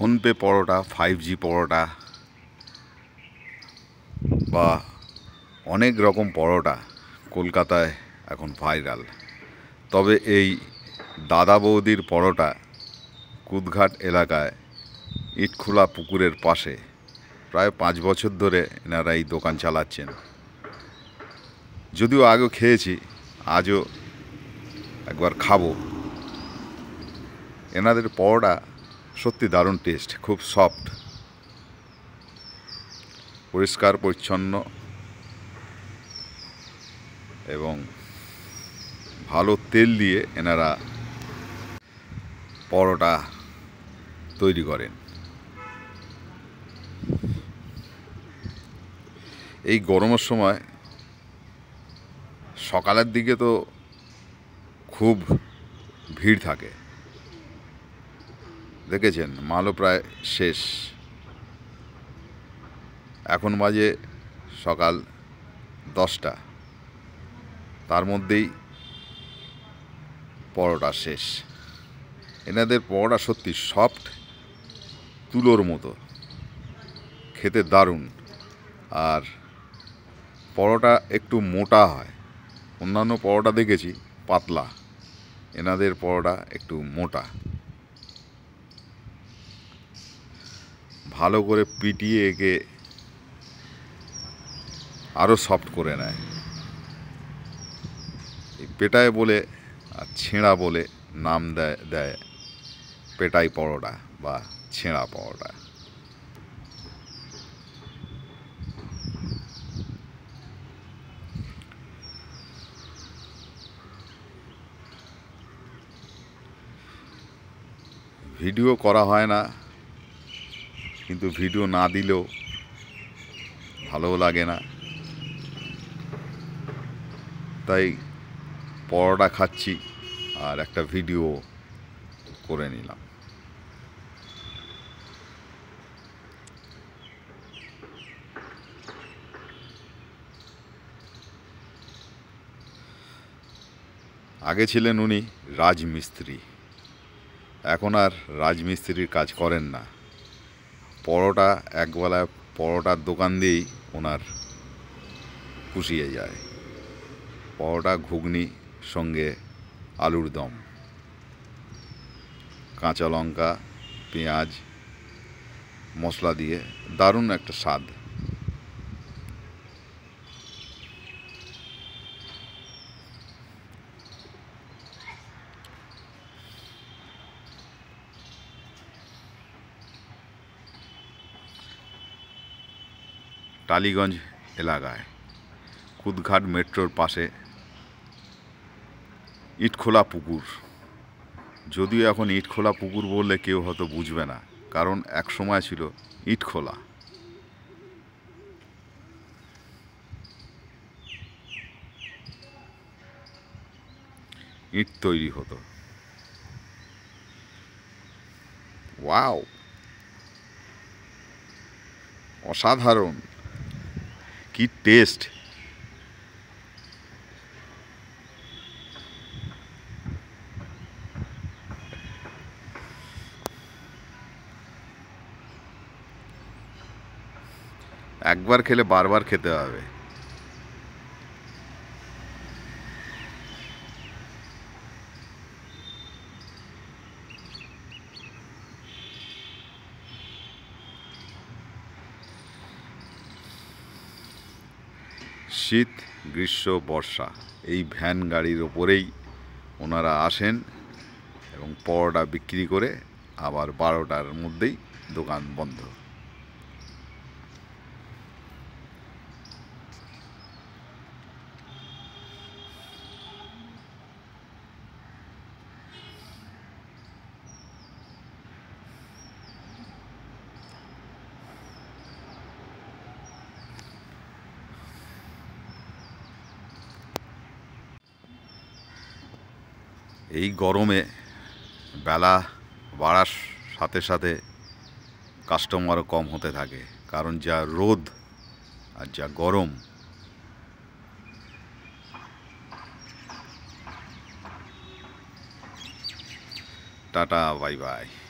PhonePe পরোটা five G পরোটা বা অনেক রকম পরোটা কলকাতায় এখন ভাইরাল তবে এই দাদা বৌদির পরোটা কুদঘাট এলাকায় ইটখোলা পুকুরের পাশে প্রায় পাঁচ বছর ধরে এনারা এই দোকান চালাচ্ছেন যদিও আগে খেয়েছি আজও একবার খাবো এনাদের পরোটা সত্যি দারুণ টেস্ট খুব সফট পরিষ্কার পরিচ্ছন্ন এবং ভালো তেল দিয়ে এনারা পরোটা তৈরি করেন এই গরমের সময় সকালের দিকে তো খুব ভিড় থাকে দেখেছেন মালও প্রায় শেষ এখন বাজে সকাল দশটা তার মধ্যেই পরোটা শেষ এনাদের পরোটা সত্যি সফট তুলোর মতো খেতে দারুণ আর পরোটা একটু মোটা হয় অন্যান্য পরোটা দেখেছি পাতলা এনাদের পরোটা একটু মোটা ভালো করে পিটিয়ে একে আরও সফট করে নেয় এই পেটায় বলে আর ছেঁড়া বলে নাম দেয় দেয় পেটাই পরোটা বা ছেঁড়া পরোটা ভিডিও করা হয় না কিন্তু ভিডিও না দিলেও ভালোও লাগে না তাই পরোটা খাচ্ছি আর একটা ভিডিও করে নিলাম আগে ছিলেন উনি রাজমিস্ত্রি এখন আর রাজমিস্ত্রির কাজ করেন না পরোটা একবেলা পরোটার দোকান দিয়েই ওনার পুষিয়ে যায় পরোটা ঘুগনি সঙ্গে আলুর দম কাঁচা লঙ্কা পেঁয়াজ মশলা দিয়ে দারুণ একটা স্বাদ টালিগঞ্জ এলাকায় কুদঘাট মেট্রোর পাশে ইটখোলা পুকুর যদিও এখন ইটখোলা পুকুর বললে কেউ হয়তো বুঝবে না কারণ এক সময় ছিল ইটখোলা ইট তৈরি হতো ওয়াও অসাধারণ की टेस्ट एक बार खेले बार बार खेते हैं শীত গ্রীষ্ম বর্ষা এই ভ্যান গাড়ির ওপরেই ওনারা আসেন এবং পরোটা বিক্রি করে আবার বারোটার মধ্যেই দোকান বন্ধ এই গরমে বেলা বাড়ার সাথে সাথে কাস্টমারও কম হতে থাকে কারণ যা রোদ আর যা গরম টাটা বাই বাই